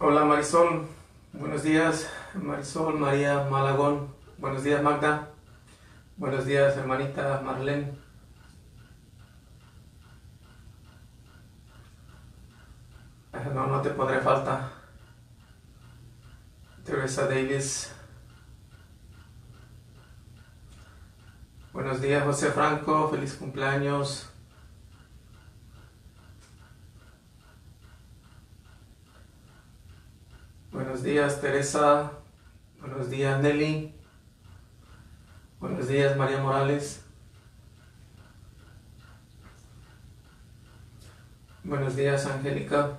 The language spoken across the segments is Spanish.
Hola Marisol, buenos días Marisol María Malagón, buenos días Magda, buenos días hermanita Marlene. Eh, no, no te podré falta. Teresa Davis. Buenos días José Franco, feliz cumpleaños. Buenos días, Nelly. Buenos días, María Morales. Buenos días, Angélica.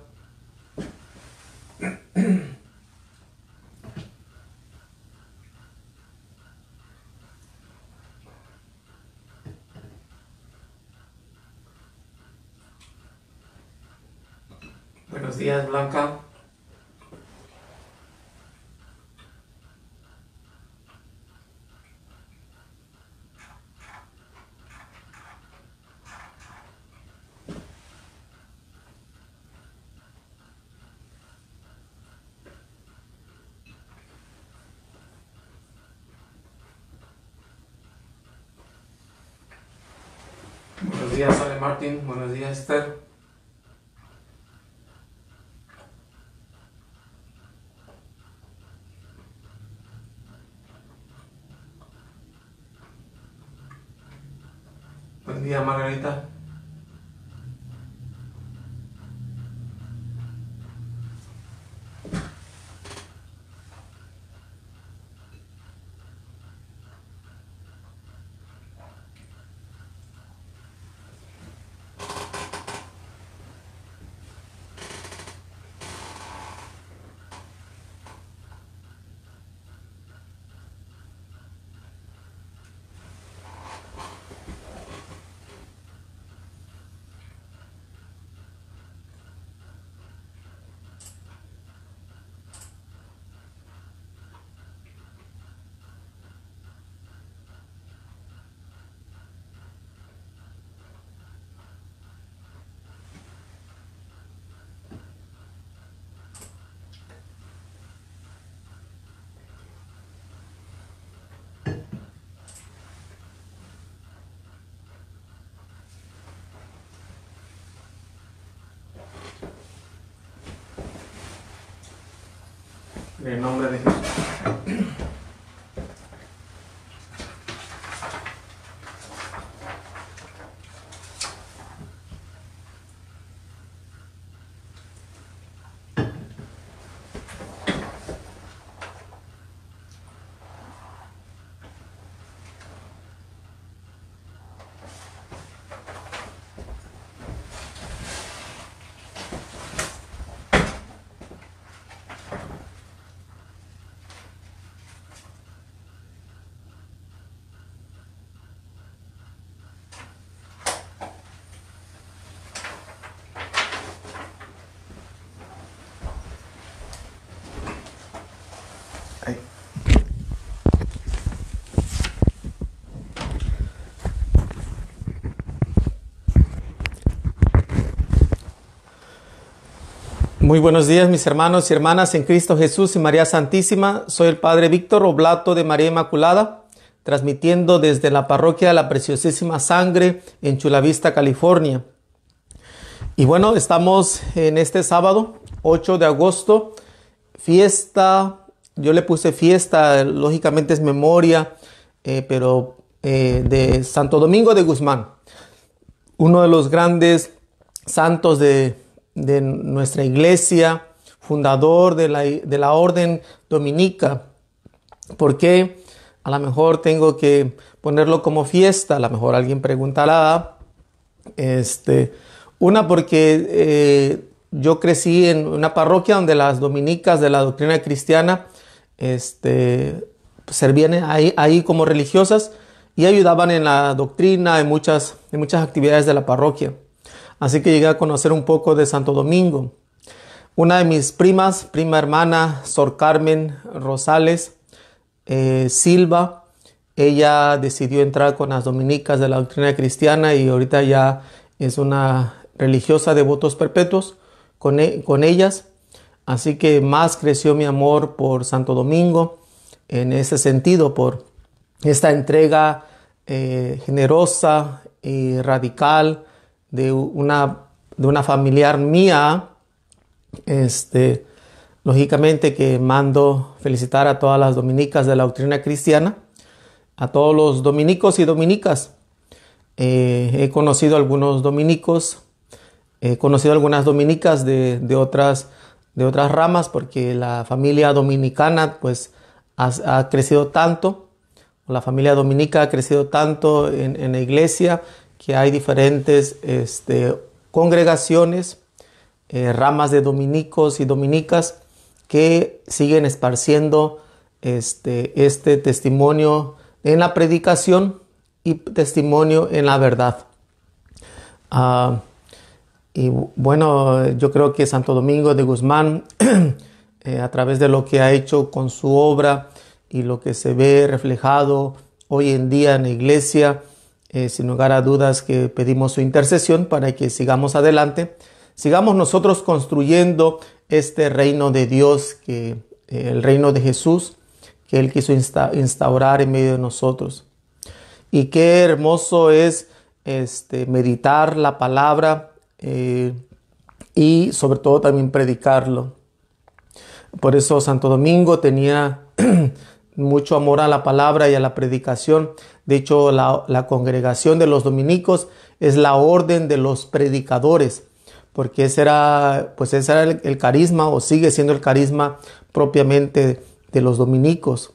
Buenos días, Blanca. días, Ale Martín. Buenos días, Esther. Buen día, Margarita. En el nombre de Jesús. Muy buenos días mis hermanos y hermanas en Cristo Jesús y María Santísima. Soy el Padre Víctor Oblato de María Inmaculada, transmitiendo desde la parroquia de la Preciosísima Sangre en Chulavista, California. Y bueno, estamos en este sábado, 8 de agosto, fiesta, yo le puse fiesta, lógicamente es memoria, eh, pero eh, de Santo Domingo de Guzmán, uno de los grandes santos de de nuestra iglesia, fundador de la, orden dominica. porque A lo mejor tengo que ponerlo como fiesta, a lo mejor alguien preguntará. Este, una porque eh, yo crecí en una parroquia donde las dominicas de la doctrina cristiana este, servían ahí, ahí como religiosas y ayudaban en la doctrina, en muchas, en muchas actividades de la parroquia así que llegué a conocer un poco de Santo Domingo. Una de mis primas, prima hermana, Sor Carmen Rosales eh, Silva, ella decidió entrar con las dominicas de la doctrina cristiana y ahorita ya es una religiosa de votos perpetuos con, e, ellas. Así que más creció mi amor por Santo Domingo en ese sentido, por esta entrega eh, generosa y radical de una, de una familiar mía, este, lógicamente que mando felicitar a todas las dominicas de la doctrina cristiana, a todos los dominicos y dominicas. Eh, he conocido algunos dominicos, he conocido algunas dominicas de, otras, de otras ramas, porque la familia dominicana pues ha, crecido tanto, la familia dominica ha crecido tanto en, en la iglesia que hay diferentes este, congregaciones, eh, ramas de dominicos y dominicas que siguen esparciendo este, este, testimonio en la predicación y testimonio en la verdad. Ah, y bueno, yo creo que Santo Domingo de Guzmán, eh, a través de lo que ha hecho con su obra y lo que se ve reflejado hoy en día en la iglesia, eh, sin lugar a dudas que pedimos su intercesión para que sigamos adelante, sigamos nosotros construyendo este reino de Dios, que, eh, el reino de Jesús que Él quiso instaurar en medio de nosotros. Y qué hermoso es este, meditar la palabra eh, y sobre todo también predicarlo. Por eso Santo Domingo tenía mucho amor a la palabra y a la predicación. De hecho, la, congregación de los dominicos es la orden de los predicadores, porque ese era, pues ese el, carisma o sigue siendo el carisma propiamente de los dominicos.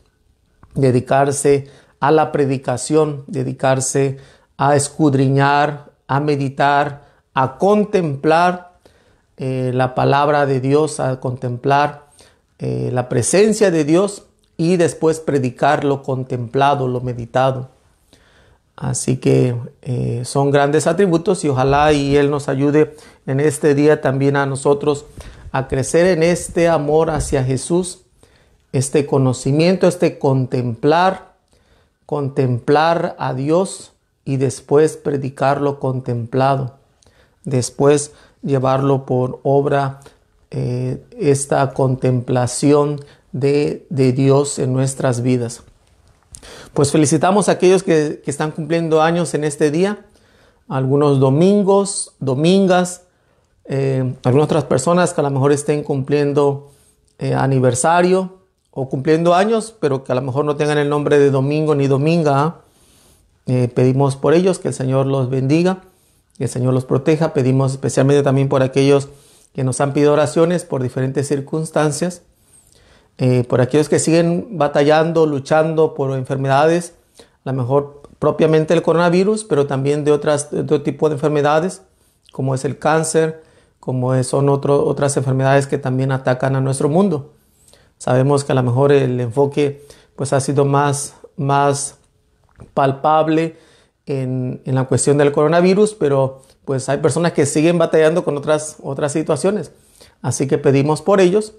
Dedicarse a la predicación, dedicarse a escudriñar, a meditar, a contemplar eh, la palabra de Dios, a contemplar eh, la presencia de Dios y después predicar lo contemplado, lo meditado. Así que eh, son grandes atributos y ojalá y Él nos ayude en este día también a nosotros a crecer en este amor hacia Jesús, este conocimiento, este contemplar, contemplar a Dios y después predicar lo contemplado, después llevarlo por obra eh, esta contemplación de, Dios en nuestras vidas. Pues felicitamos a aquellos que, están cumpliendo años en este día, algunos domingos, domingas, eh, algunas otras personas que a lo mejor estén cumpliendo eh, aniversario o cumpliendo años, pero que a lo mejor no tengan el nombre de domingo ni dominga. Eh, pedimos por ellos que el Señor los bendiga, que el Señor los proteja. Pedimos especialmente también por aquellos que nos han pedido oraciones por diferentes circunstancias. Eh, por aquellos que siguen batallando, luchando por enfermedades, a lo mejor propiamente el coronavirus, pero también de, otras, otro tipo de enfermedades, como es el cáncer, como son otras enfermedades que también atacan a nuestro mundo. Sabemos que a lo mejor el enfoque pues, ha sido más, más palpable en, la cuestión del coronavirus, pero pues hay personas que siguen batallando con otras, otras situaciones. Así que pedimos por ellos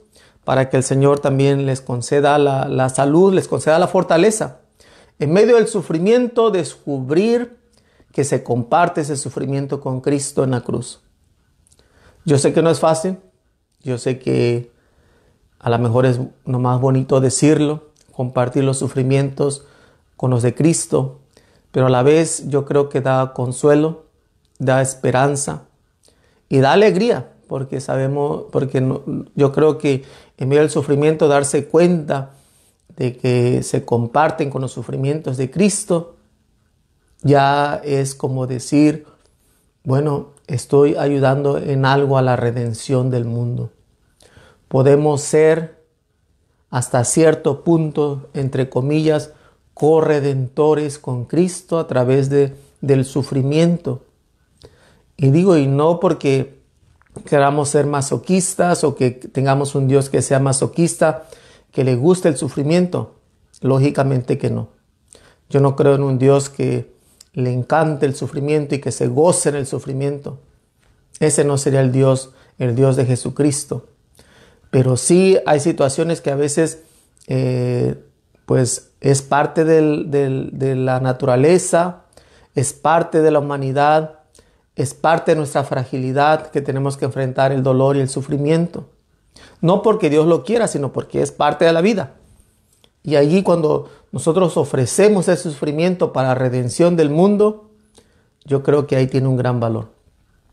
para que el Señor también les conceda la, salud, les conceda la fortaleza. En medio del sufrimiento, descubrir que se comparte ese sufrimiento con Cristo en la cruz. Yo sé que no es fácil, yo sé que a lo mejor es lo más bonito decirlo, compartir los sufrimientos con los de Cristo, pero a la vez yo creo que da consuelo, da esperanza y da alegría, porque sabemos, porque yo creo que en medio del sufrimiento darse cuenta de que se comparten con los sufrimientos de Cristo, ya es como decir, bueno, estoy ayudando en algo a la redención del mundo. Podemos ser hasta cierto punto, entre comillas, corredentores con Cristo a través de, del sufrimiento. Y digo, y no porque queramos ser masoquistas o que tengamos un Dios que sea masoquista, que le guste el sufrimiento. Lógicamente que no. Yo no creo en un Dios que le encante el sufrimiento y que se goce en el sufrimiento. Ese no sería el Dios, el Dios de Jesucristo. Pero sí hay situaciones que a veces, eh, pues, es parte de la naturaleza, es parte de la humanidad, es parte de nuestra fragilidad que tenemos que enfrentar el dolor y el sufrimiento. No porque Dios lo quiera, sino porque es parte de la vida. Y allí cuando nosotros ofrecemos ese sufrimiento para la redención del mundo, yo creo que ahí tiene un gran valor.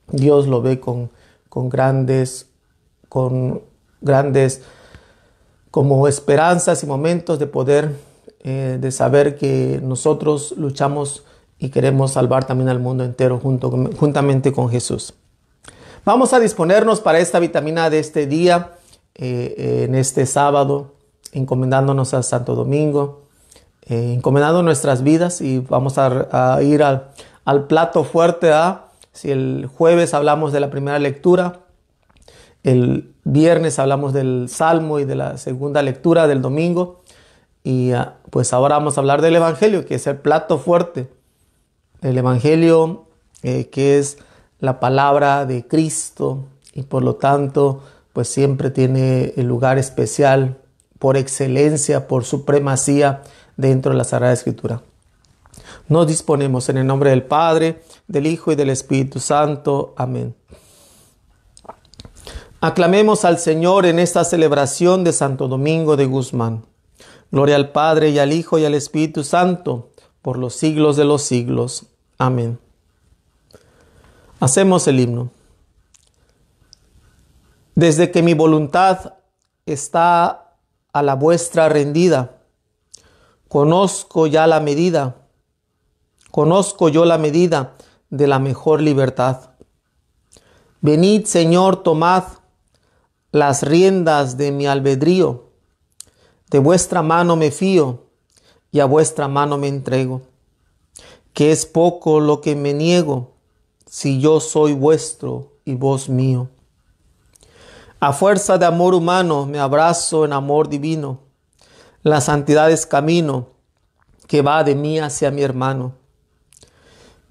Dios lo ve con, con grandes, con grandes como esperanzas y momentos de poder, eh, de saber que nosotros luchamos y queremos salvar también al mundo entero junto, juntamente con Jesús. Vamos a disponernos para esta vitamina de este día, eh, eh, en este sábado, encomendándonos al Santo Domingo, eh, encomendando nuestras vidas y vamos a, ir al, al, plato fuerte. a Si el jueves hablamos de la primera lectura, el viernes hablamos del Salmo y de la segunda lectura del domingo. Y ah, pues ahora vamos a hablar del Evangelio, que es el plato fuerte el Evangelio, eh, que es la palabra de Cristo y por lo tanto, pues siempre tiene el lugar especial por excelencia, por supremacía dentro de la Sagrada Escritura. Nos disponemos en el nombre del Padre, del Hijo y del Espíritu Santo. Amén. Aclamemos al Señor en esta celebración de Santo Domingo de Guzmán. Gloria al Padre y al Hijo y al Espíritu Santo, por los siglos de los siglos. Amén. Hacemos el himno. Desde que mi voluntad está a la vuestra rendida, conozco ya la medida, conozco yo la medida de la mejor libertad. Venid, Señor, tomad las riendas de mi albedrío. De vuestra mano me fío y a vuestra mano me entrego que es poco lo que me niego, si yo soy vuestro y vos mío. A fuerza de amor humano me abrazo en amor divino. La santidad es camino que va de mí hacia mi hermano.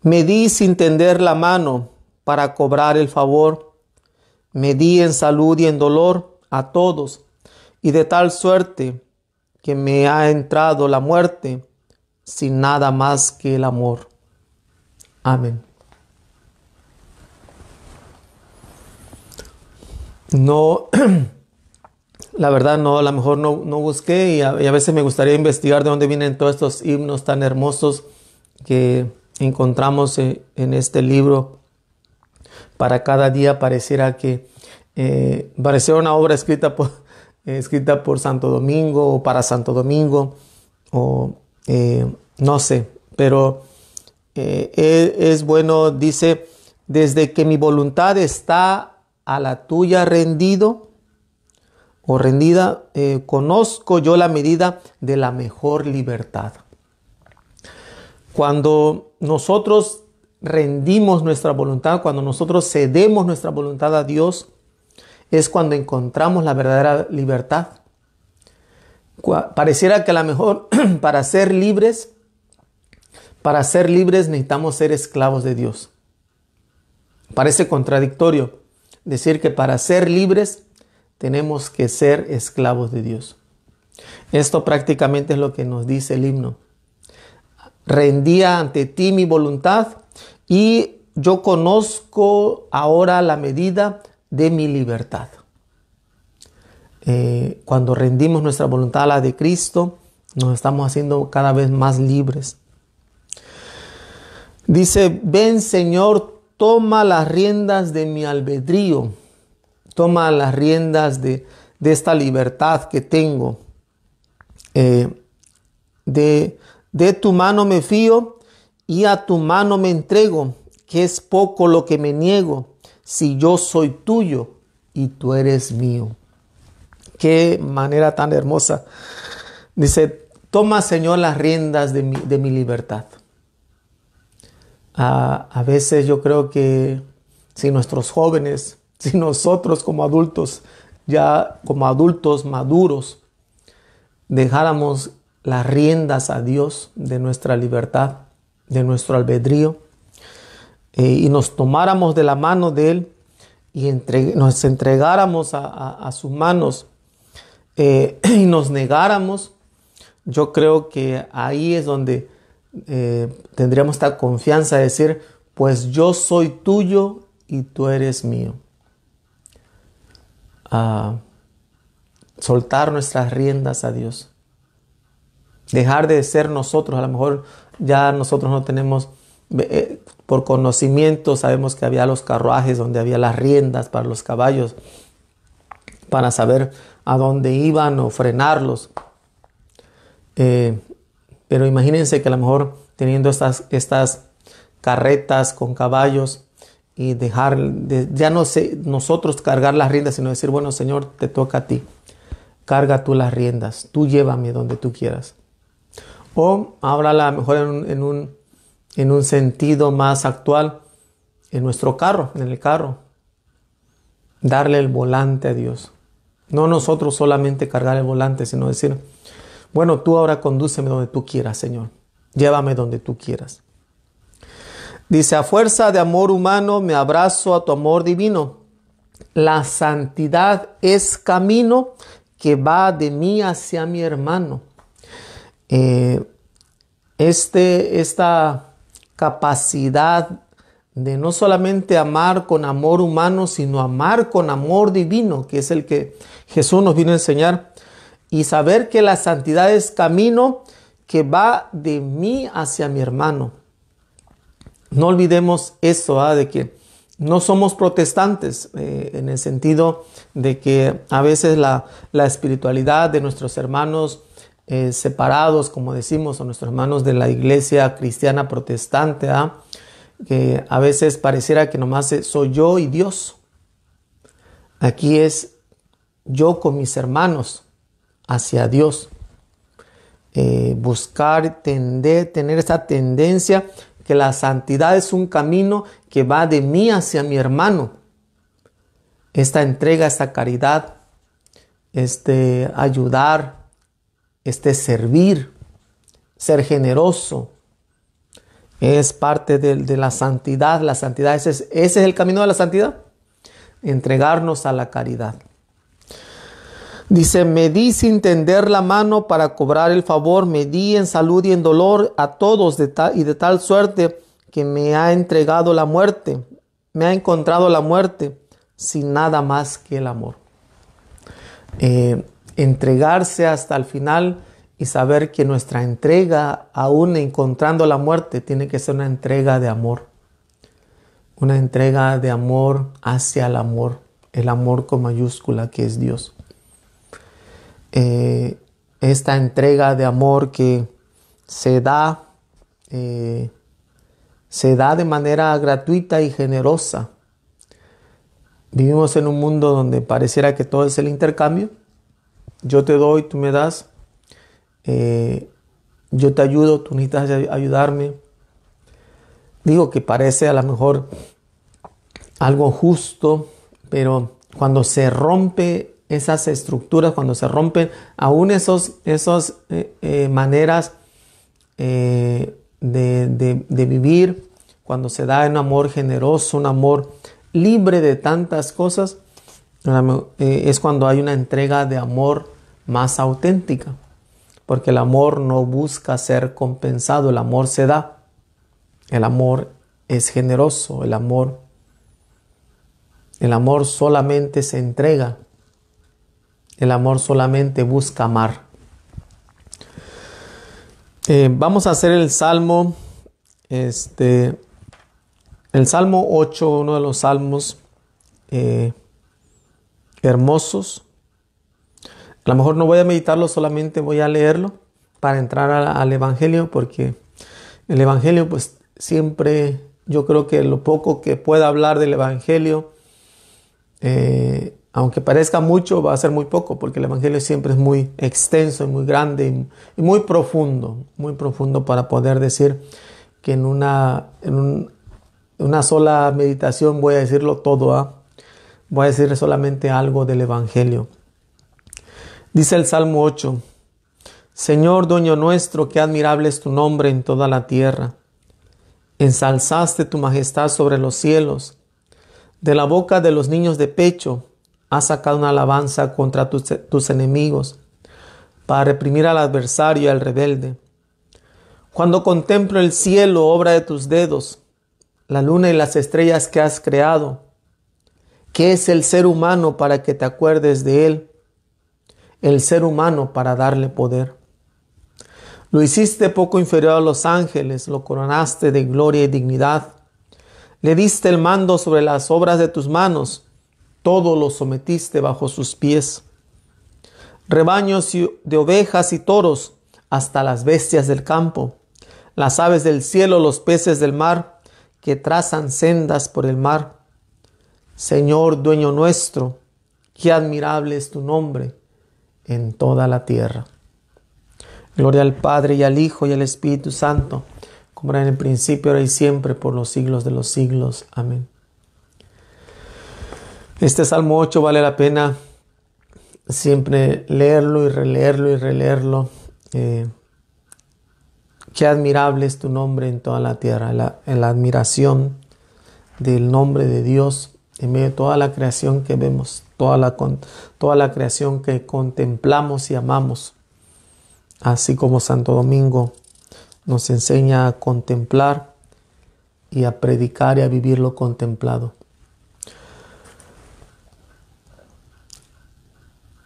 Me di sin tender la mano para cobrar el favor. Me di en salud y en dolor a todos, y de tal suerte que me ha entrado la muerte sin nada más que el amor. Amén. No, la verdad no, a lo mejor no, busqué y a, veces me gustaría investigar de dónde vienen todos estos himnos tan hermosos que encontramos en, este libro. Para cada día pareciera que eh, pareciera una obra escrita por, escrita por Santo Domingo o para Santo Domingo o eh, no sé, pero eh, es bueno, dice, desde que mi voluntad está a la tuya rendido o rendida, eh, conozco yo la medida de la mejor libertad. Cuando nosotros rendimos nuestra voluntad, cuando nosotros cedemos nuestra voluntad a Dios, es cuando encontramos la verdadera libertad. Pareciera que a lo mejor para ser libres, para ser libres necesitamos ser esclavos de Dios. Parece contradictorio decir que para ser libres tenemos que ser esclavos de Dios. Esto prácticamente es lo que nos dice el himno. Rendía ante ti mi voluntad y yo conozco ahora la medida de mi libertad. Eh, cuando rendimos nuestra voluntad a la de Cristo, nos estamos haciendo cada vez más libres. Dice, ven Señor, toma las riendas de mi albedrío, toma las riendas de, esta libertad que tengo. Eh, de, de tu mano me fío y a tu mano me entrego, que es poco lo que me niego, si yo soy tuyo y tú eres mío. Qué manera tan hermosa. Dice, toma Señor las riendas de mi, libertad. Ah, a, veces yo creo que si nuestros jóvenes, si nosotros como adultos, ya como adultos maduros, dejáramos las riendas a Dios de nuestra libertad, de nuestro albedrío, eh, y nos tomáramos de la mano de Él y nos entregáramos a sus manos, eh, y nos negáramos, yo creo que ahí es donde eh, tendríamos esta confianza de decir, pues yo soy tuyo y tú eres mío. soltar nuestras riendas a Dios. Dejar de ser nosotros, a lo mejor ya nosotros no tenemos, eh, por conocimiento sabemos que había los carruajes donde había las riendas para los caballos, para saber a dónde iban o frenarlos. Eh, pero imagínense que a lo mejor teniendo estas, estas carretas con caballos y dejar, ya no sé, nosotros cargar las riendas, sino decir, bueno Señor, te toca a ti, carga tú las riendas, tú llévame donde tú quieras. O ahora a lo mejor en en un, en un sentido más actual, en nuestro carro, en el carro, darle el volante a Dios no nosotros solamente cargar el volante, sino decir, bueno, tú ahora condúceme donde tú quieras, Señor. Llévame donde tú quieras. Dice, a fuerza de amor humano me abrazo a tu amor divino. La santidad es camino que va de mí hacia mi hermano. Eh, este, esta capacidad de no solamente amar con amor humano, sino amar con amor divino, que es el que Jesús nos vino a enseñar, y saber que la santidad es camino que va de mí hacia mi hermano. No olvidemos eso, ¿ah? de que no somos protestantes eh, en el sentido de que a veces la, espiritualidad de nuestros hermanos eh, separados, como decimos, o nuestros hermanos de la iglesia cristiana protestante, ¿ah? que a veces pareciera que nomás soy yo y Dios. Aquí es yo con mis hermanos hacia Dios. Eh, buscar, tender, tener esa tendencia que la santidad es un camino que va de mí hacia mi hermano. Esta entrega, esta caridad, este ayudar, este servir, ser generoso, es parte de, la santidad. La santidad, ese es, el camino de la santidad. Entregarnos a la caridad. Dice, me di sin tender la mano para cobrar el favor, me di en salud y en dolor a todos de y de tal suerte que me ha entregado la muerte, me ha encontrado la muerte sin nada más que el amor. Eh, entregarse hasta el final y saber que nuestra entrega, aún encontrando la muerte, tiene que ser una entrega de amor. Una entrega de amor hacia el amor, el amor con mayúscula que es Dios. Eh, esta entrega de amor que se da, eh, se da de manera gratuita y generosa. Vivimos en un mundo donde pareciera que todo es el intercambio. Yo te doy, tú me das, eh, yo te ayudo, tú necesitas ayudarme. Digo que parece a lo mejor algo justo, pero cuando se rompe esas estructuras, cuando se rompen aún esas esos, eh, eh, maneras de, de vivir, cuando se da un amor generoso, un amor libre de tantas cosas, es cuando hay una entrega de amor más auténtica porque el amor no busca ser compensado, el amor se da, el amor es generoso, el amor, el amor solamente se entrega, el amor solamente busca amar. Eh, vamos a hacer el Salmo, este, el Salmo 8, uno de los salmos eh, hermosos a lo mejor no voy a meditarlo, solamente voy a leerlo para entrar al Evangelio, porque el Evangelio, pues siempre yo creo que lo poco que pueda hablar del Evangelio, eh, aunque parezca mucho, va a ser muy poco, porque el Evangelio siempre es muy extenso y muy grande y, muy profundo, muy profundo para poder decir que en una, en una sola meditación voy a decirlo todo, ¿ah? voy a decir solamente algo del Evangelio. Dice el Salmo 8, Señor dueño nuestro, qué admirable es tu nombre en toda la tierra. Ensalzaste tu majestad sobre los cielos. De la boca de los niños de pecho has sacado una alabanza contra tus, tus enemigos, para reprimir al adversario y al rebelde. Cuando contemplo el cielo, obra de tus dedos, la luna y las estrellas que has creado, ¿qué es el ser humano para que te acuerdes de él? el ser humano para darle poder. Lo hiciste poco inferior a los ángeles, lo coronaste de gloria y dignidad. Le diste el mando sobre las obras de tus manos, todo lo sometiste bajo sus pies. Rebaños de ovejas y toros, hasta las bestias del campo, las aves del cielo, los peces del mar, que trazan sendas por el mar. Señor, dueño nuestro, qué admirable es tu nombre en toda la tierra. Gloria al Padre y al Hijo y al Espíritu Santo, como era en el principio, ahora y siempre, por los siglos de los siglos. Amén. Este Salmo 8 vale la pena siempre leerlo y releerlo y releerlo. Eh, qué admirable es tu nombre en toda la tierra, en la admiración del nombre de Dios en medio de toda la creación que vemos, toda la, toda la creación que contemplamos y amamos. Así como Santo Domingo nos enseña a contemplar y a predicar y a vivir lo contemplado.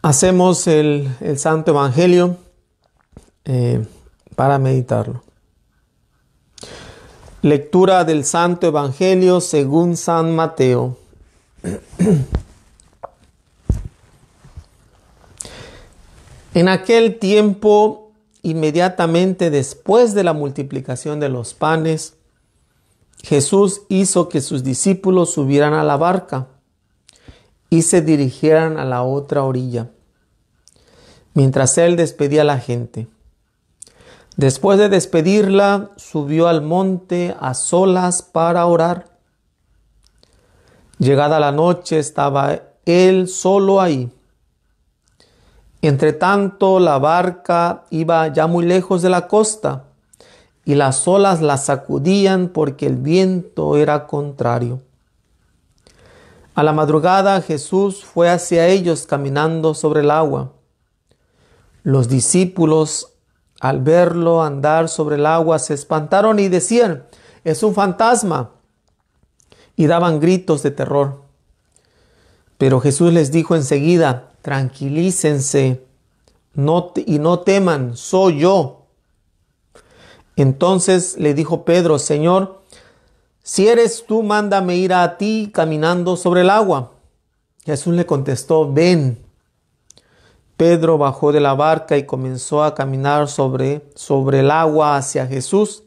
Hacemos el, Santo Evangelio eh, para meditarlo. Lectura del Santo Evangelio según San Mateo en aquel tiempo, inmediatamente después de la multiplicación de los panes, Jesús hizo que sus discípulos subieran a la barca y se dirigieran a la otra orilla, mientras él despedía a la gente. Después de despedirla, subió al monte a solas para orar. Llegada la noche estaba él solo ahí. Entre tanto, la barca iba ya muy lejos de la costa y las olas la sacudían porque el viento era contrario. A la madrugada Jesús fue hacia ellos caminando sobre el agua. Los discípulos al verlo andar sobre el agua se espantaron y decían, es un fantasma y daban gritos de terror. Pero Jesús les dijo enseguida, tranquilícense no y no teman, soy yo. Entonces le dijo Pedro, Señor, si eres tú, mándame ir a ti caminando sobre el agua. Jesús le contestó, ven. Pedro bajó de la barca y comenzó a caminar sobre, sobre el agua hacia Jesús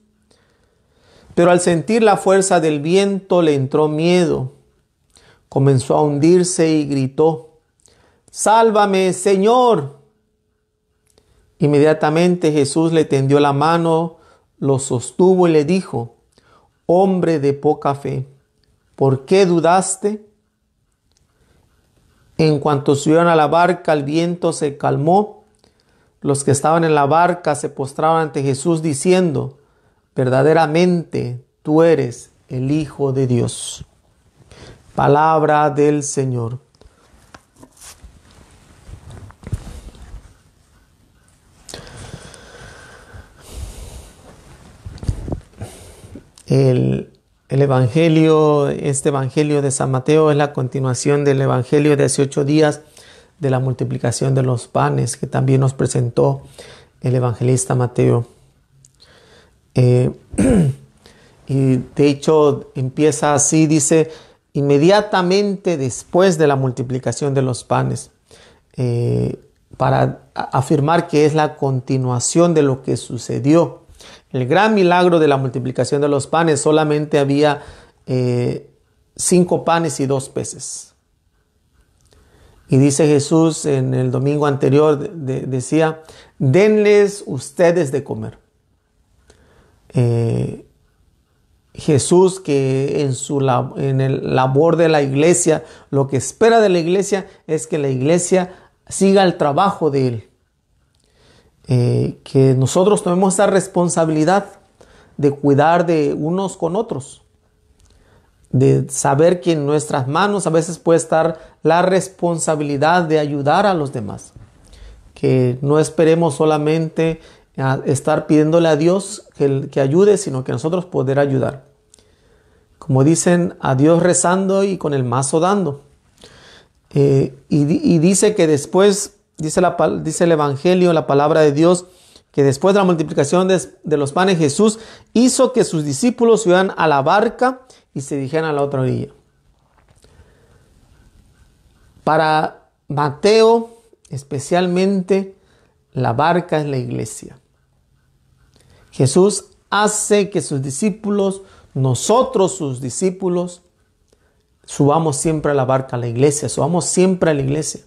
pero al sentir la fuerza del viento le entró miedo. Comenzó a hundirse y gritó, Sálvame, Señor. Inmediatamente Jesús le tendió la mano, lo sostuvo y le dijo, Hombre de poca fe, ¿por qué dudaste? En cuanto subieron a la barca, el viento se calmó. Los que estaban en la barca se postraron ante Jesús diciendo, verdaderamente tú eres el Hijo de Dios. Palabra del Señor. El, Evangelio, este Evangelio de San Mateo es la continuación del Evangelio de hace días de la multiplicación de los panes que también nos presentó el evangelista Mateo. Eh, y de hecho empieza así, dice, inmediatamente después de la multiplicación de los panes, eh, para afirmar que es la continuación de lo que sucedió. El gran milagro de la multiplicación de los panes solamente había eh, cinco panes y dos peces. Y dice Jesús en el domingo anterior, decía, denles ustedes de comer. Eh, Jesús que en su en el labor de la iglesia, lo que espera de la iglesia es que la iglesia siga el trabajo de él. Eh, que nosotros tomemos esa responsabilidad de cuidar de unos con otros, de saber que en nuestras manos a veces puede estar la responsabilidad de ayudar a los demás, que no esperemos solamente estar pidiéndole a Dios que, que ayude, sino que nosotros poder ayudar. Como dicen, a Dios rezando y con el mazo dando. Eh, y, dice que después, dice, el Evangelio, la palabra de Dios, que después de la multiplicación de, los panes, Jesús hizo que sus discípulos subieran a la barca y se dijeran a la otra orilla. Para Mateo, especialmente, la barca es la iglesia. Jesús hace que sus discípulos, nosotros sus discípulos, subamos siempre a la barca, a la iglesia, subamos siempre a la iglesia.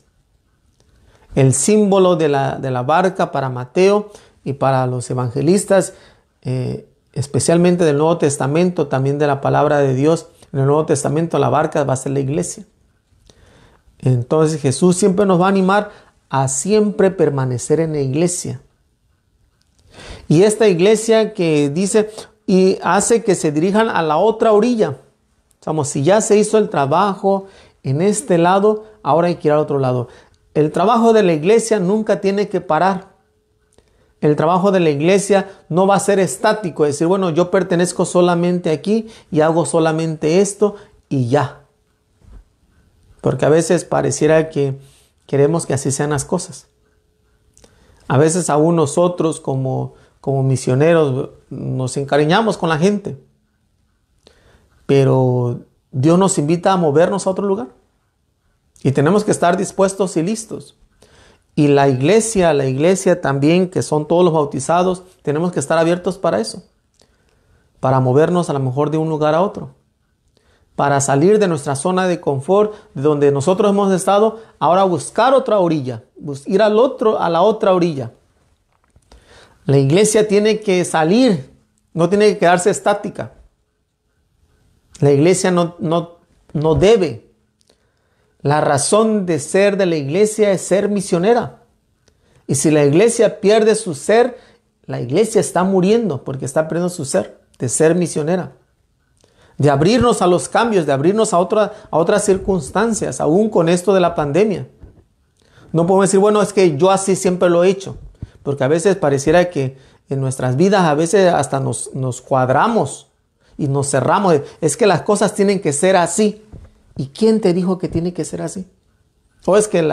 El símbolo de la, barca para Mateo y para los evangelistas, eh, especialmente del Nuevo Testamento, también de la palabra de Dios, en el Nuevo Testamento la barca va a ser la iglesia. Entonces Jesús siempre nos va a animar a siempre permanecer en la iglesia. Y esta iglesia que dice y hace que se dirijan a la otra orilla. Estamos, si ya se hizo el trabajo en este lado, ahora hay que ir al otro lado. El trabajo de la iglesia nunca tiene que parar. El trabajo de la iglesia no va a ser estático, es decir, bueno, yo pertenezco solamente aquí y hago solamente esto y ya. Porque a veces pareciera que queremos que así sean las cosas. A veces aún nosotros como como misioneros nos encariñamos con la gente. Pero Dios nos invita a movernos a otro lugar. Y tenemos que estar dispuestos y listos. Y la iglesia, la iglesia también, que son todos los bautizados, tenemos que estar abiertos para eso. Para movernos a lo mejor de un lugar a otro. Para salir de nuestra zona de confort, de donde nosotros hemos estado, ahora buscar otra orilla, ir al otro, a la otra orilla. La iglesia tiene que salir, no tiene que quedarse estática. La iglesia no, no, debe. La razón de ser de la iglesia es ser misionera. Y si la iglesia pierde su ser, la iglesia está muriendo porque está perdiendo su ser, de ser misionera. De abrirnos a los cambios, de abrirnos a, otra, a otras circunstancias, aún con esto de la pandemia. No podemos decir, bueno, es que yo así siempre lo he hecho. Porque a veces pareciera que en nuestras vidas a veces hasta nos, cuadramos y nos cerramos. Es que las cosas tienen que ser así. ¿Y quién te dijo que tiene que ser así? O es que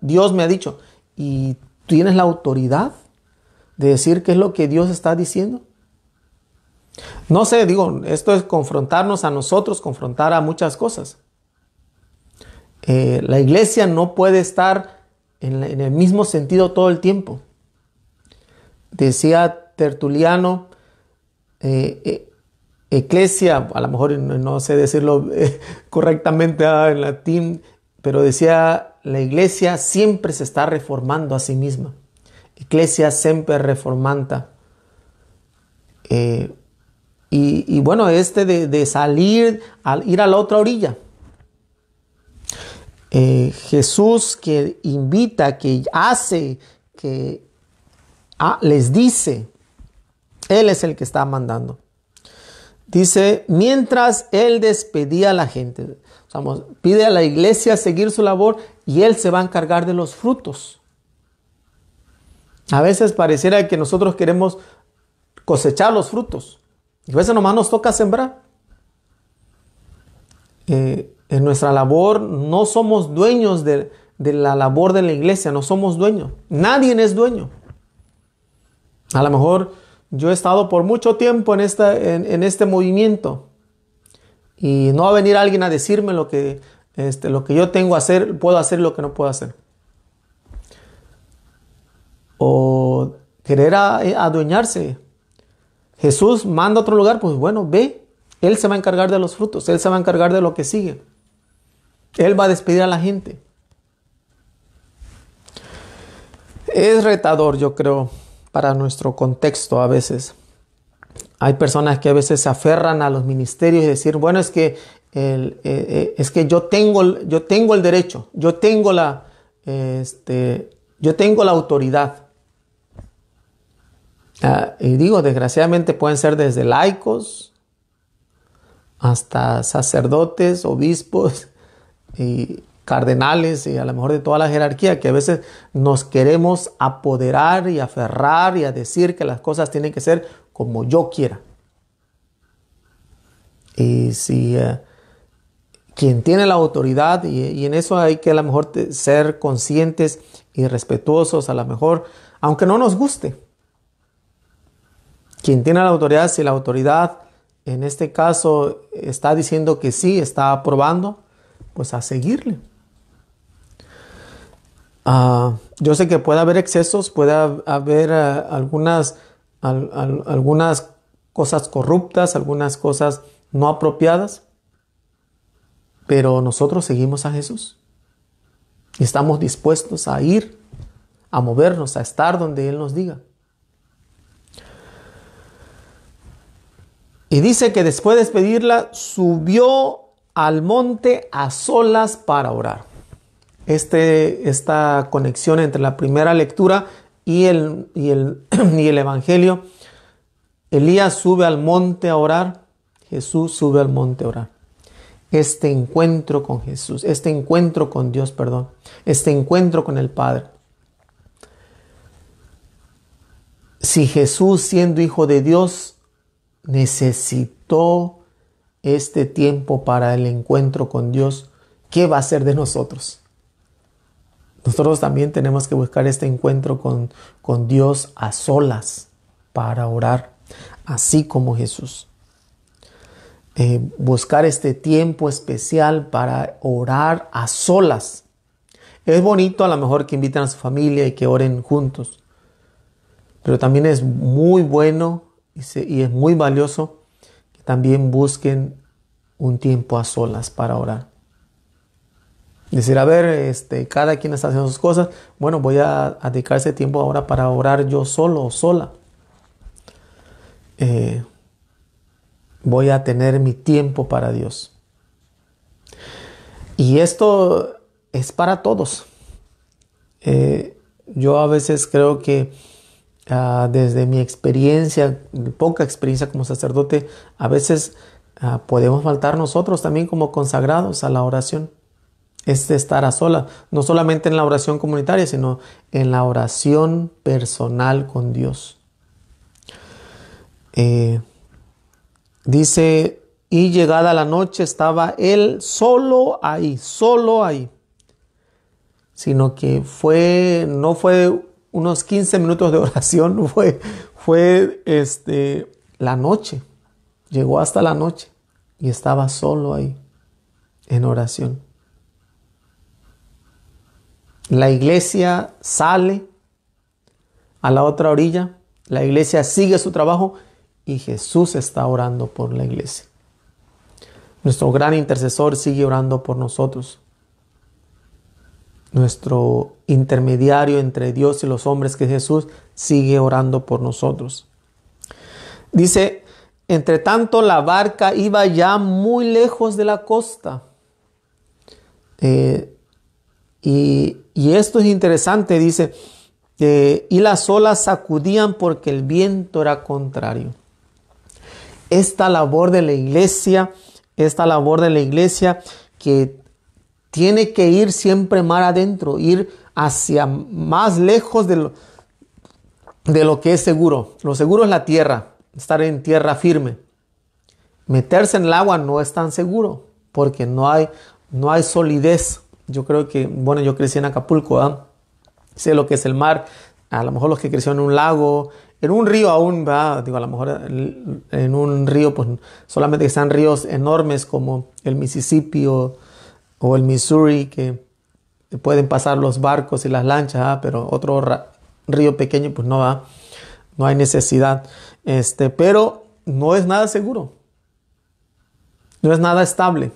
Dios me ha dicho, ¿y tienes la autoridad de decir qué es lo que Dios está diciendo? No sé, digo, esto es confrontarnos a nosotros, confrontar a muchas cosas. Eh, la iglesia no puede estar en, en el mismo sentido todo el tiempo. Decía Tertuliano, eh, eh, Eclesia, a lo mejor no, sé decirlo eh, correctamente ah, en latín, pero decía, la iglesia siempre se está reformando a sí misma. Iglesia siempre reformanta. y, bueno, este de, salir, al ir a la otra orilla. Jesús que invita, que hace, que les dice, Él es el que está mandando. Dice, mientras Él despedía a la gente, pide a la iglesia seguir su labor y Él se va a encargar de los frutos. A veces pareciera que nosotros queremos cosechar los frutos. Y a veces nomás nos toca sembrar. Eh, en nuestra labor no somos dueños de la labor de la iglesia, no somos dueños. Nadie es dueño. A lo mejor yo he estado por mucho tiempo en, en, este movimiento y no va a venir alguien a decirme lo que, este, lo que yo tengo a hacer, puedo hacer lo que no puedo hacer. O querer eh, adueñarse. Jesús manda a otro lugar, pues bueno, ve, Él se va a encargar de los frutos, Él se va a encargar de lo que sigue. Él va a despedir a la gente. Es retador, yo creo, para nuestro contexto a veces. Hay personas que a veces se aferran a los ministerios y decir, bueno, es que, eh, eh, es que yo, tengo, yo tengo el derecho, yo tengo la, este, yo tengo la autoridad. Ah, y digo, desgraciadamente pueden ser desde laicos hasta sacerdotes, obispos, y, cardenales y a lo mejor de toda la jerarquía, que a veces nos queremos apoderar y aferrar y a decir que las cosas tienen que ser como yo quiera. Y si eh, quien tiene la autoridad, y, en eso hay que a lo mejor ser conscientes y respetuosos, a lo mejor, aunque no nos guste. Quien tiene la autoridad, si la autoridad en este caso está diciendo que sí, está aprobando, pues a seguirle. Ah, yo sé que puede haber excesos, puede haber eh, algunas, algunas cosas corruptas, algunas cosas no apropiadas, pero nosotros seguimos a Jesús y estamos dispuestos a ir, a movernos, a estar donde Él nos diga. Y dice que después de despedirla, subió al monte a solas para orar. Este, esta conexión entre la primera lectura y el, y el, el Evangelio. Elías sube al monte a orar, Jesús sube al monte a orar. Este encuentro con Jesús, este encuentro con Dios, perdón, este encuentro con el Padre. Si Jesús, siendo hijo de Dios, necesitó este tiempo para el encuentro con Dios, ¿qué va a ser de nosotros? Nosotros también tenemos que buscar este encuentro con, con Dios a solas para orar, así como Jesús. Eh, buscar este tiempo especial para orar a solas. Es bonito a lo mejor que inviten a su familia y que oren juntos, pero también es muy bueno y es muy valioso que también busquen un tiempo a solas para orar. Decir, a ver, este, cada quien está haciendo sus cosas. Bueno, voy a, dedicar ese tiempo ahora para orar yo solo o sola. Eh, voy a tener mi tiempo para Dios. Y esto es para todos. Eh, yo a veces creo que ah, desde mi experiencia, poca experiencia como sacerdote, a veces ah, podemos faltar nosotros también como consagrados a la oración es estar a solas, no solamente en la oración comunitaria, sino en la oración personal con Dios. Eh, dice, y llegada la noche estaba él solo ahí, solo ahí, sino que fue, no fue unos 15 minutos de oración, fue, fue este, la noche, llegó hasta la noche y estaba solo ahí en oración. La iglesia sale a la otra orilla, la iglesia sigue su trabajo y Jesús está orando por la iglesia. Nuestro gran intercesor sigue orando por nosotros. Nuestro intermediario entre Dios y los hombres que es Jesús sigue orando por nosotros. Dice, entre tanto la barca iba ya muy lejos de la costa. Eh, y y esto es interesante, dice, y las olas sacudían porque el viento era contrario. Esta labor de la iglesia, esta labor de la iglesia que tiene que ir siempre más adentro, ir hacia más lejos de lo, de lo que es seguro. Lo seguro es la tierra, estar en tierra firme. Meterse en el agua no es tan seguro porque no hay, no hay solidez. Yo creo que, bueno, yo crecí en Acapulco, sé lo que es el mar. A lo mejor los que crecieron en un lago, en un río aún, digo, a lo mejor eh, en un río, pues solamente están ríos enormes como el Mississippi o, el Missouri, que pueden pasar los barcos y las lanchas, pero otro río pequeño, pues no va, no hay necesidad. Este, pero no es nada seguro, no es nada estable.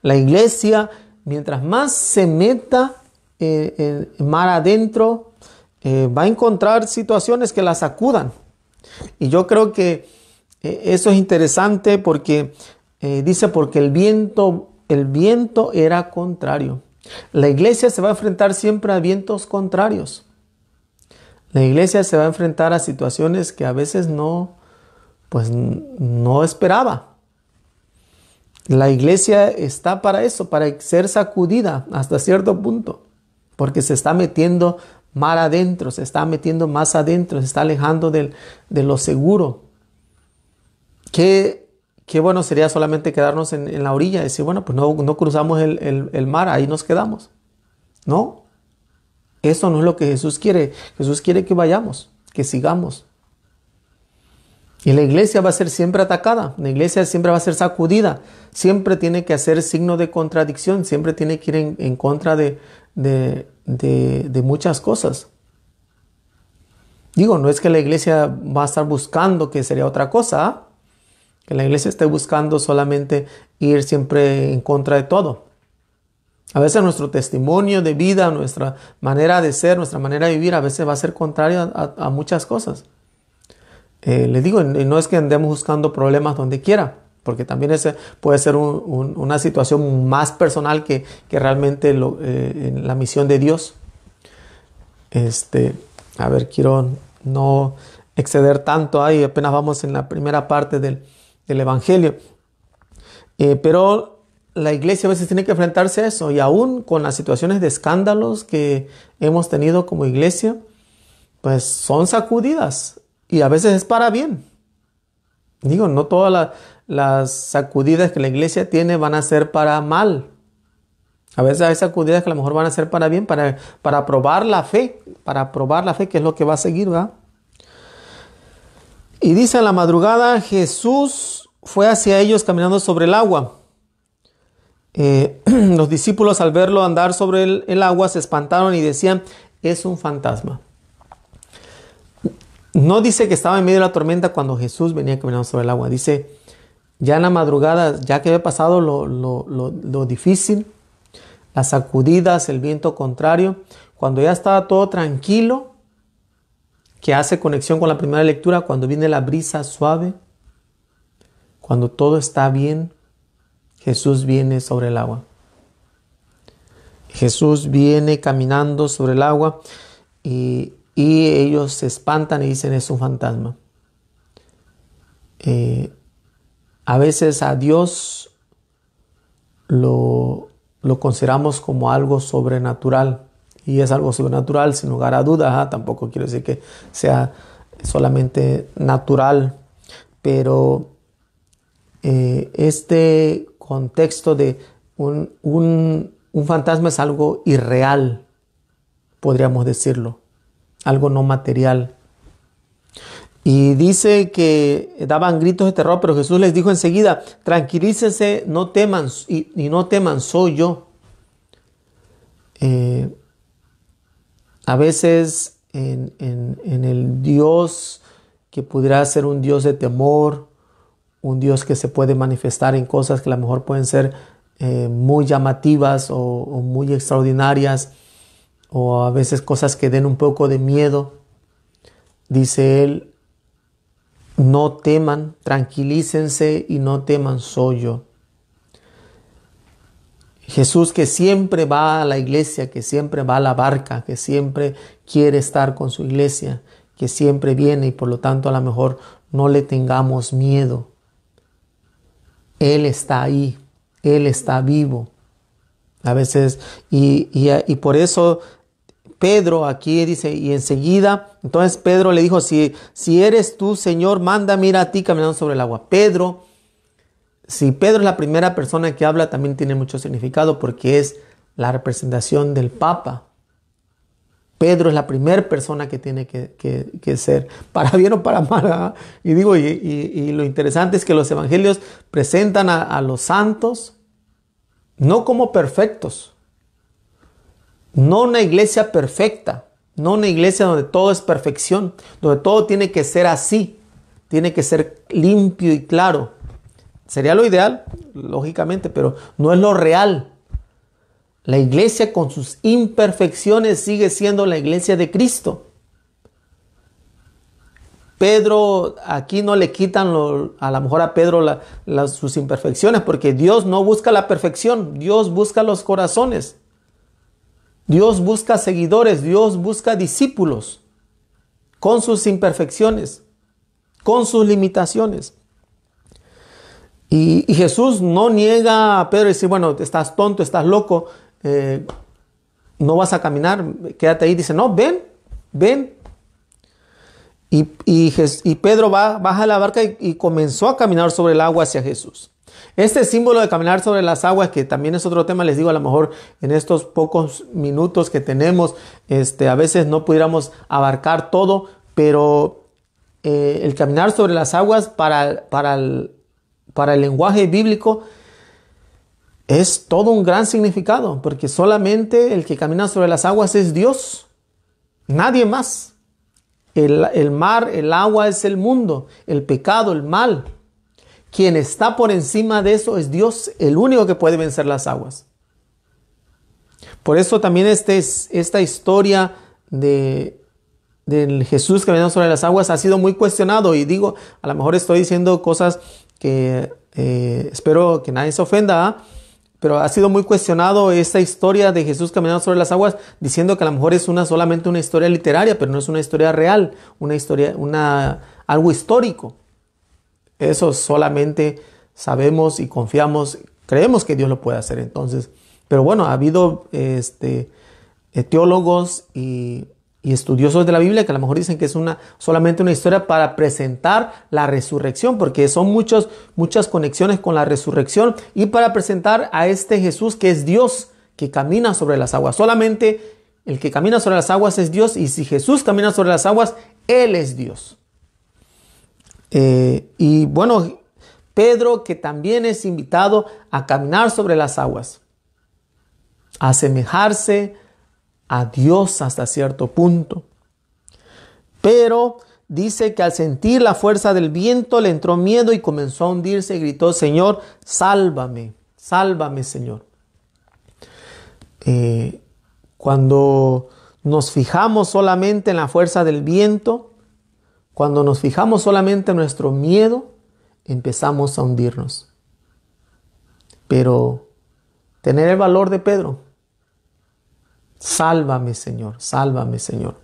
La iglesia mientras más se meta eh, eh mar adentro, eh, va a encontrar situaciones que la sacudan. Y yo creo que eh, eso es interesante porque dice, porque el viento, el viento era contrario. La iglesia se va a enfrentar siempre a vientos contrarios. La iglesia se va a enfrentar a situaciones que a veces no, pues no esperaba. La iglesia está para eso, para ser sacudida hasta cierto punto, porque se está metiendo mar adentro, se está metiendo más adentro, se está alejando de lo seguro. Qué, qué, bueno sería solamente quedarnos en, la orilla y decir, bueno, pues no, no cruzamos el mar, ahí nos quedamos. No, eso no es lo que Jesús quiere. Jesús quiere que vayamos, que sigamos, y la iglesia va a ser siempre atacada, la iglesia siempre va a ser sacudida, siempre tiene que hacer signo de contradicción, siempre tiene que ir en, contra de, de, muchas cosas. Digo, no es que la iglesia va a estar buscando que sería otra cosa, ¿ah? que la iglesia esté buscando solamente ir siempre en contra de todo. A veces nuestro testimonio de vida, nuestra manera de ser, nuestra manera de vivir, a veces va a ser contrario a muchas cosas. Eh, le les digo, eh, no es que andemos buscando problemas donde quiera, porque también ese puede ser una situación más personal que, realmente eh, la misión de Dios. Este, a ver, quiero no exceder tanto ahí, apenas vamos en la primera parte del, Evangelio. pero la iglesia a veces tiene que enfrentarse a eso y aún con las situaciones de escándalos que hemos tenido como iglesia, pues son sacudidas y a veces es para bien. Digo, no todas las sacudidas que la iglesia tiene van a ser para mal. A veces hay sacudidas que a lo mejor van a ser para bien, para, para probar la fe, para probar la fe, que es lo que va a seguir, ¿va? Y dice a la madrugada, Jesús fue hacia ellos caminando sobre el agua. Eh, los discípulos al verlo andar sobre el agua se espantaron y decían, es un fantasma. No dice que estaba en medio de la tormenta cuando Jesús venía caminando sobre el agua. Dice, ya en la madrugada, ya que había pasado lo, lo difícil, las sacudidas, el viento contrario, cuando ya estaba todo tranquilo, que hace conexión con la primera lectura, cuando viene la brisa suave, cuando todo está bien, Jesús viene sobre el agua. Jesús viene caminando sobre el agua y y ellos se espantan y dicen es un fantasma. Eh, a veces a Dios lo, consideramos como algo sobrenatural. Y es algo sobrenatural, sin lugar a dudas. ¿ah? Tampoco quiero decir que sea solamente natural. Pero eh, este contexto de un fantasma es algo irreal, podríamos decirlo algo no material. Y dice que daban gritos de terror, pero Jesús les dijo enseguida, tranquilícese, no teman, y, no teman, soy yo. Eh, a veces en, el Dios que pudiera ser un Dios de temor, un Dios que se puede manifestar en cosas que a lo mejor pueden ser eh, muy llamativas o muy extraordinarias, o a veces cosas que den un poco de miedo. Dice él, no teman, tranquilícense y no teman, soy yo. Jesús que siempre va a la iglesia, que siempre va a la barca, que siempre quiere estar con su iglesia, que siempre viene y por lo tanto a lo mejor no le tengamos miedo. Él está ahí, Él está vivo. A veces, y, y por eso Pedro aquí dice, y enseguida, entonces Pedro le dijo, si, si eres tú, Señor, manda mira a ti caminando sobre el agua. Pedro, si Pedro es la primera persona que habla, también tiene mucho significado porque es la representación del Papa. Pedro es la primera persona que tiene que, ser, para bien o para mal. Y digo, y, lo interesante es que los evangelios presentan a los santos no como perfectos, no una iglesia perfecta, no una iglesia donde todo es perfección, donde todo tiene que ser así, tiene que ser limpio y claro. Sería lo ideal, lógicamente, pero no es lo real. La iglesia con sus imperfecciones sigue siendo la iglesia de Cristo. Pedro, aquí no le quitan a lo mejor a Pedro sus imperfecciones, porque Dios no busca la perfección, Dios busca los corazones. Dios busca seguidores, Dios busca discípulos con sus imperfecciones, con sus limitaciones. Y, Jesús no niega a Pedro y dice, bueno, estás tonto, estás loco, eh, no vas a caminar, quédate ahí. Dice, no, ven, ven. Y, Pedro va, baja la barca y comenzó a caminar sobre el agua hacia Jesús. Este símbolo de caminar sobre las aguas, que también es otro tema, les digo, a lo mejor en estos pocos minutos que tenemos, este, a veces no pudiéramos abarcar todo, pero eh, el caminar sobre las aguas para, el, lenguaje bíblico es todo un gran significado, porque solamente el que camina sobre las aguas es Dios, nadie más. el, mar, el agua es el mundo, el pecado, el mal. Quien está por encima de eso es Dios, el único que puede vencer las aguas. Por eso también este esta historia de, del Jesús caminando sobre las aguas ha sido muy cuestionado y digo, a lo mejor estoy diciendo cosas que eh, espero que nadie se ofenda, ¿ah? pero ha sido muy cuestionado esta historia de Jesús caminando sobre las aguas, diciendo que a lo mejor es una, solamente una historia literaria, pero no es una historia real, una historia, una, algo histórico. Eso solamente sabemos y confiamos, creemos que Dios lo puede hacer entonces. Pero bueno, ha habido este, eh, teólogos y, estudiosos de la Biblia que a lo mejor dicen que es una, solamente una historia para presentar la resurrección, porque son muchos, muchas conexiones con la resurrección y para presentar a este Jesús que es Dios, que camina sobre las aguas. Solamente el que camina sobre las aguas es Dios y si Jesús camina sobre las aguas, Él es Dios. Eh, y bueno, Pedro que también es invitado a caminar sobre las aguas, a asemejarse a Dios hasta cierto punto. Pero dice que al sentir la fuerza del viento le entró miedo y comenzó a hundirse y gritó, Señor, sálvame, sálvame, Señor. Eh, cuando nos fijamos solamente en la fuerza del viento, cuando nos fijamos solamente en nuestro miedo, empezamos a hundirnos. Pero tener el valor de Pedro, sálvame Señor, sálvame Señor.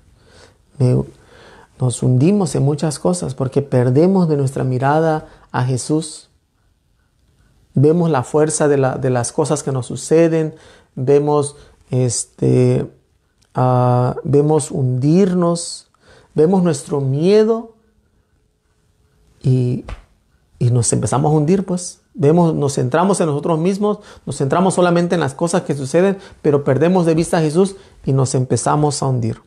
nos hundimos en muchas cosas porque perdemos de nuestra mirada a Jesús. Vemos la fuerza de, las cosas que nos suceden, vemos, este, ah, vemos hundirnos vemos nuestro miedo y, y nos empezamos a hundir, pues. Vemos, nos centramos en nosotros mismos, nos centramos solamente en las cosas que suceden, pero perdemos de vista a Jesús y nos empezamos a hundir.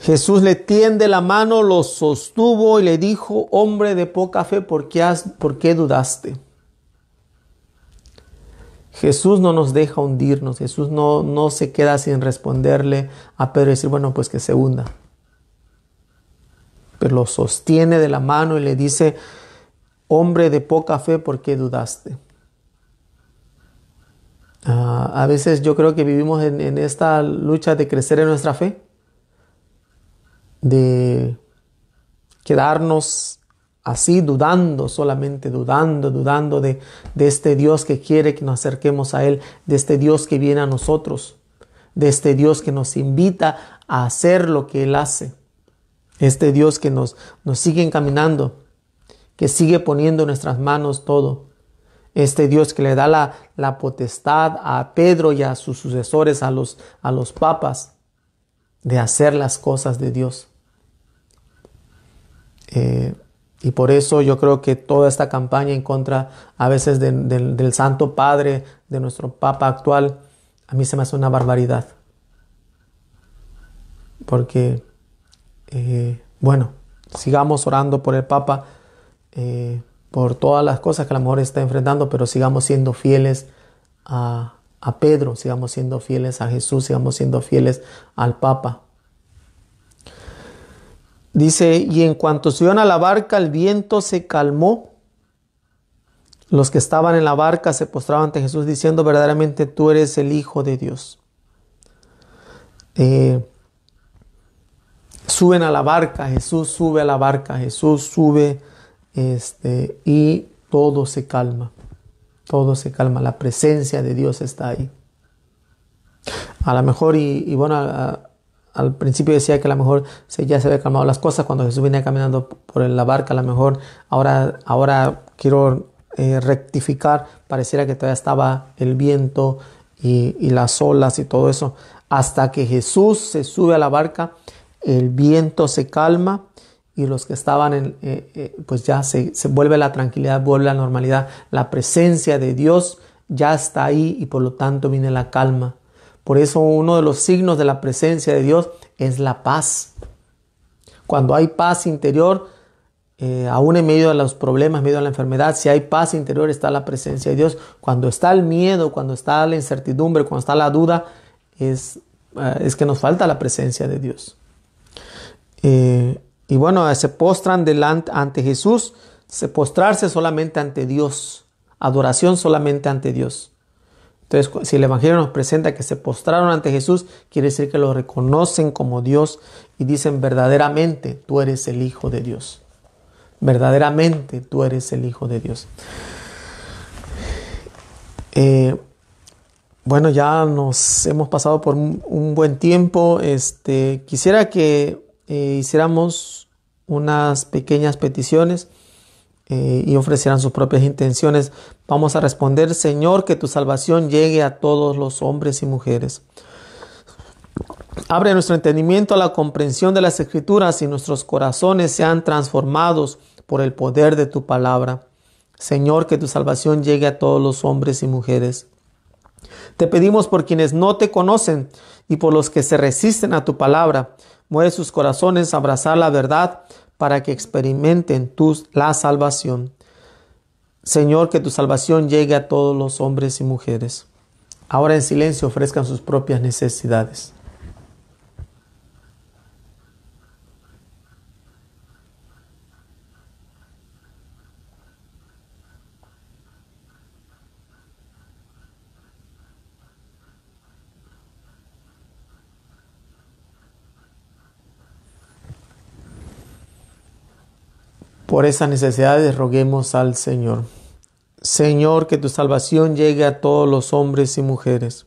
Jesús le tiende la mano, lo sostuvo y le dijo, hombre de poca fe, ¿por qué, has, por qué dudaste? Jesús no nos deja hundirnos, Jesús no, no se queda sin responderle a Pedro y decir, bueno, pues que se hunda. Pero lo sostiene de la mano y le dice, hombre de poca fe, ¿por qué dudaste? Ah, a veces yo creo que vivimos en esta lucha de crecer en nuestra fe, de quedarnos así dudando, solamente dudando, dudando de, este Dios que quiere que nos acerquemos a Él, de este Dios que viene a nosotros, de este Dios que nos invita a hacer lo que Él hace, este Dios que nos, nos sigue encaminando, que sigue poniendo en nuestras manos todo. Este Dios que le da la, potestad a Pedro y a sus sucesores, a los, a los papas, de hacer las cosas de Dios. Eh, y por eso yo creo que toda esta campaña en contra a veces del Santo Padre, de nuestro Papa actual, a mí se me hace una barbaridad. Porque, eh, bueno, sigamos orando por el Papa, eh, por todas las cosas que a lo mejor está enfrentando, pero sigamos siendo fieles a Pedro, sigamos siendo fieles a Jesús, sigamos siendo fieles al Papa. Dice, y en cuanto subieron a la barca, el viento se calmó. Los que estaban en la barca se postraban ante Jesús diciendo, verdaderamente tú eres el Hijo de Dios. Eh, suben a la barca, Jesús sube a la barca, Jesús sube este, y todo se calma, todo se calma, la presencia de Dios está ahí. A lo mejor, y, bueno, a, al principio decía que a lo mejor ya se había calmado las cosas cuando Jesús venía caminando por la barca, a lo mejor ahora, ahora quiero eh, rectificar, pareciera que todavía estaba el viento y, las olas y todo eso. Hasta que Jesús se sube a la barca, el viento se calma y los que estaban en, eh, eh, pues ya se vuelve la tranquilidad, vuelve la normalidad, la presencia de Dios ya está ahí y por lo tanto viene la calma por eso uno de los signos de la presencia de Dios es la paz. Cuando hay paz interior, eh, aún en medio de los problemas, en medio de la enfermedad, si hay paz interior está la presencia de Dios. Cuando está el miedo, cuando está la incertidumbre, cuando está la duda, es, eh, es que nos falta la presencia de Dios. Eh, y bueno, se postran delante ante Jesús, se postrarse solamente ante Dios, adoración solamente ante Dios. Entonces, si el Evangelio nos presenta que se postraron ante Jesús, quiere decir que lo reconocen como Dios y dicen verdaderamente, tú eres el Hijo de Dios. Verdaderamente, tú eres el Hijo de Dios. Eh, bueno, ya nos hemos pasado por un buen tiempo. Este, quisiera que eh, hiciéramos unas pequeñas peticiones. Eh, y ofrecerán sus propias intenciones. Vamos a responder, Señor, que tu salvación llegue a todos los hombres y mujeres. Abre nuestro entendimiento a la comprensión de las escrituras y nuestros corazones sean transformados por el poder de tu palabra. Señor, que tu salvación llegue a todos los hombres y mujeres. Te pedimos por quienes no te conocen y por los que se resisten a tu palabra. Mueve sus corazones a abrazar la verdad para que experimenten tus, la salvación. Señor, que tu salvación llegue a todos los hombres y mujeres. Ahora en silencio ofrezcan sus propias necesidades. Por esas necesidades roguemos al Señor. Señor, que tu salvación llegue a todos los hombres y mujeres.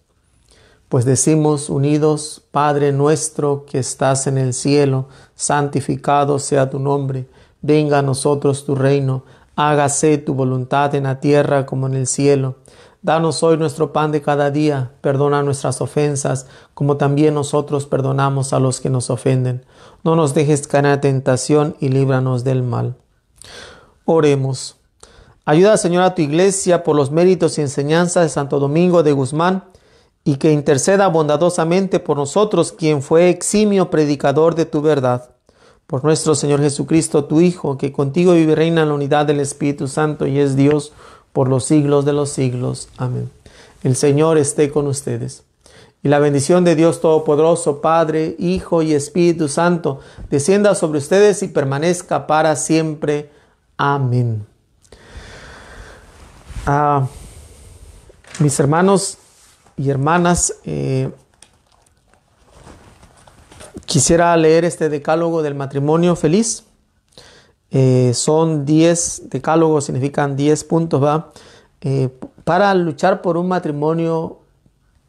Pues decimos unidos, Padre nuestro que estás en el cielo, santificado sea tu nombre, venga a nosotros tu reino, hágase tu voluntad en la tierra como en el cielo. Danos hoy nuestro pan de cada día, perdona nuestras ofensas, como también nosotros perdonamos a los que nos ofenden. No nos dejes caer en tentación y líbranos del mal Oremos. Ayuda, Señor, a tu iglesia por los méritos y enseñanzas de Santo Domingo de Guzmán y que interceda bondadosamente por nosotros, quien fue eximio predicador de tu verdad. Por nuestro Señor Jesucristo, tu Hijo, que contigo vive y reina en la unidad del Espíritu Santo y es Dios por los siglos de los siglos. Amén. El Señor esté con ustedes. Y la bendición de Dios Todopoderoso, Padre, Hijo y Espíritu Santo, descienda sobre ustedes y permanezca para siempre. Amén. Ah, mis hermanos y hermanas, eh, quisiera leer este decálogo del matrimonio feliz. Eh, son 10 decálogos, significan 10 puntos, ¿va? Eh, para luchar por un matrimonio feliz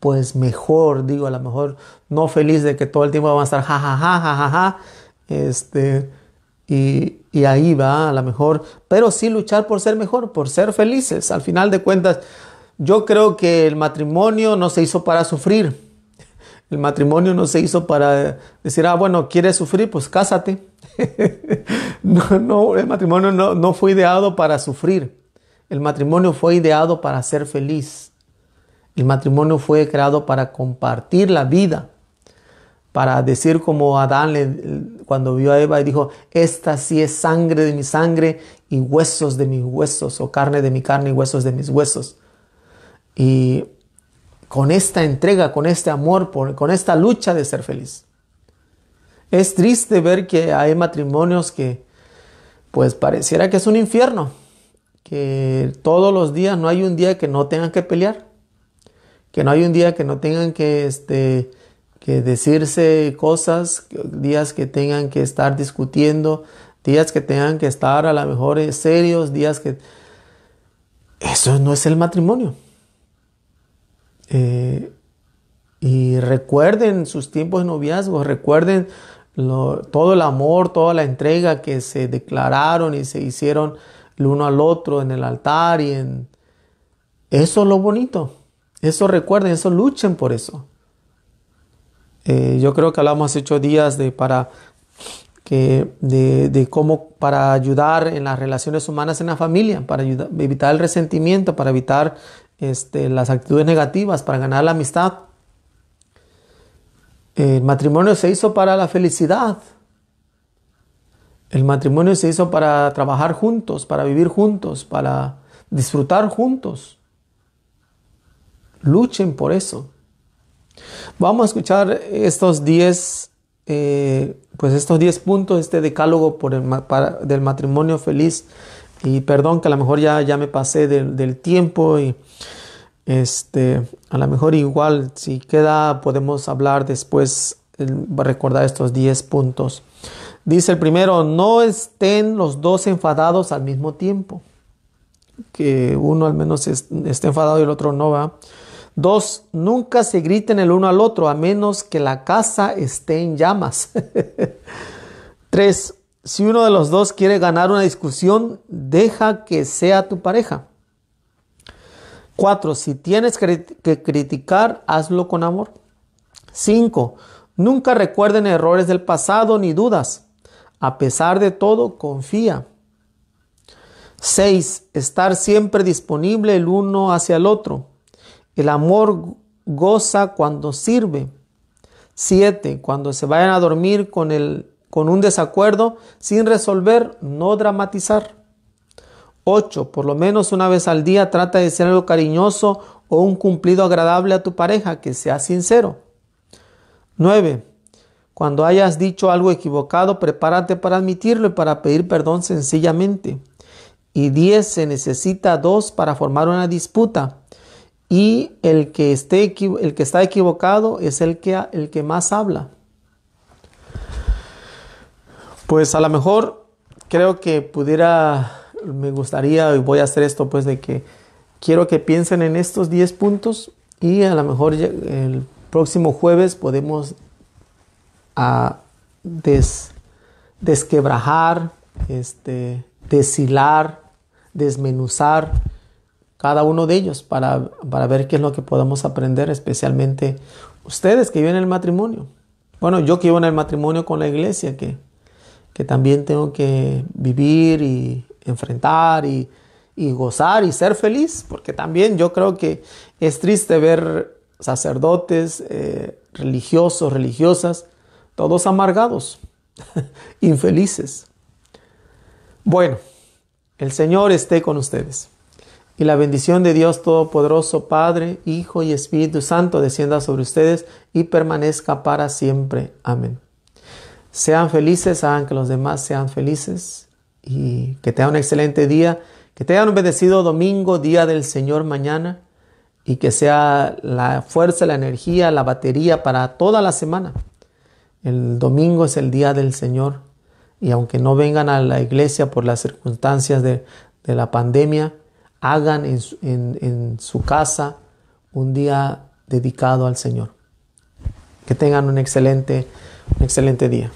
pues mejor, digo, a lo mejor no feliz de que todo el tiempo van a estar jajaja, ja, este, y, y ahí va, a lo mejor, pero sí luchar por ser mejor, por ser felices. Al final de cuentas, yo creo que el matrimonio no se hizo para sufrir. El matrimonio no se hizo para decir, ah, bueno, quieres sufrir, pues cásate. no, no, el matrimonio no, no fue ideado para sufrir. El matrimonio fue ideado para ser feliz. El matrimonio fue creado para compartir la vida, para decir como Adán cuando vio a Eva y dijo, esta sí es sangre de mi sangre y huesos de mis huesos, o carne de mi carne y huesos de mis huesos. Y con esta entrega, con este amor, con esta lucha de ser feliz. Es triste ver que hay matrimonios que pues pareciera que es un infierno, que todos los días no hay un día que no tengan que pelear que no hay un día que no tengan que, este, decirse cosas, días que tengan que estar discutiendo, días que tengan que estar a lo mejor eh, serios, días que... Eso no es el matrimonio. Eh, y recuerden sus tiempos de noviazgo, recuerden todo el amor, toda la entrega que se declararon y se hicieron el uno al otro en el altar y en... Eso es lo bonito. Eso recuerden, eso luchen por eso. Eh, yo creo que hablamos hace ocho días de para de, cómo para ayudar en las relaciones humanas en la familia, para evitar el resentimiento, para evitar este, las actitudes negativas, para ganar la amistad. El matrimonio se hizo para la felicidad. El matrimonio se hizo para trabajar juntos, para vivir juntos, para disfrutar juntos. Luchen por eso. Vamos a escuchar estos 10, eh, pues estos 10 puntos, este decálogo por el, del matrimonio feliz. Y perdón que a lo mejor ya, ya me pasé del, tiempo y este, a lo mejor igual si queda podemos hablar después, recordar estos 10 puntos. Dice el primero, no estén los dos enfadados al mismo tiempo. Que uno al menos esté enfadado y el otro no va. 2. nunca se griten el uno al otro a menos que la casa esté en llamas. 3. si uno de los dos quiere ganar una discusión, deja que sea tu pareja. 4. si tienes que criticar, hazlo con amor. 5. nunca recuerden errores del pasado ni dudas. A pesar de todo, confía. 6. Estar siempre disponible el uno hacia el otro. El amor goza cuando sirve. 7. Cuando se vayan a dormir con, el, con un desacuerdo sin resolver, no dramatizar. 8. Por lo menos una vez al día trata de ser algo cariñoso o un cumplido agradable a tu pareja, que sea sincero. 9. Cuando hayas dicho algo equivocado, prepárate para admitirlo y para pedir perdón sencillamente. Y 10. Se necesita dos para formar una disputa y el que, esté, el que está equivocado es el que, el que más habla. Pues a lo mejor creo que pudiera, me gustaría y voy a hacer esto pues de que quiero que piensen en estos 10 puntos y a lo mejor el próximo jueves podemos desquebrajar, este, deshilar, desmenuzar cada uno de ellos para, ver qué es lo que podemos aprender, especialmente ustedes que viven en el matrimonio. Bueno, yo que vivo en el matrimonio con la iglesia, que, que también tengo que vivir y enfrentar y, gozar y ser feliz, porque también yo creo que es triste ver sacerdotes, eh, religiosos, religiosas, todos amargados, infelices. Bueno, el Señor esté con ustedes. Y la bendición de Dios Todopoderoso, Padre, Hijo y Espíritu Santo, descienda sobre ustedes y permanezca para siempre. Amén. Sean felices, hagan que los demás sean felices y que tengan un excelente día, que tengan un bendecido domingo, día del Señor mañana y que sea la fuerza, la energía, la batería para toda la semana. El domingo es el día del Señor y aunque no vengan a la iglesia por las circunstancias de, de la pandemia, hagan en, en, en su casa un día dedicado al Señor. Que tengan un excelente, un excelente día.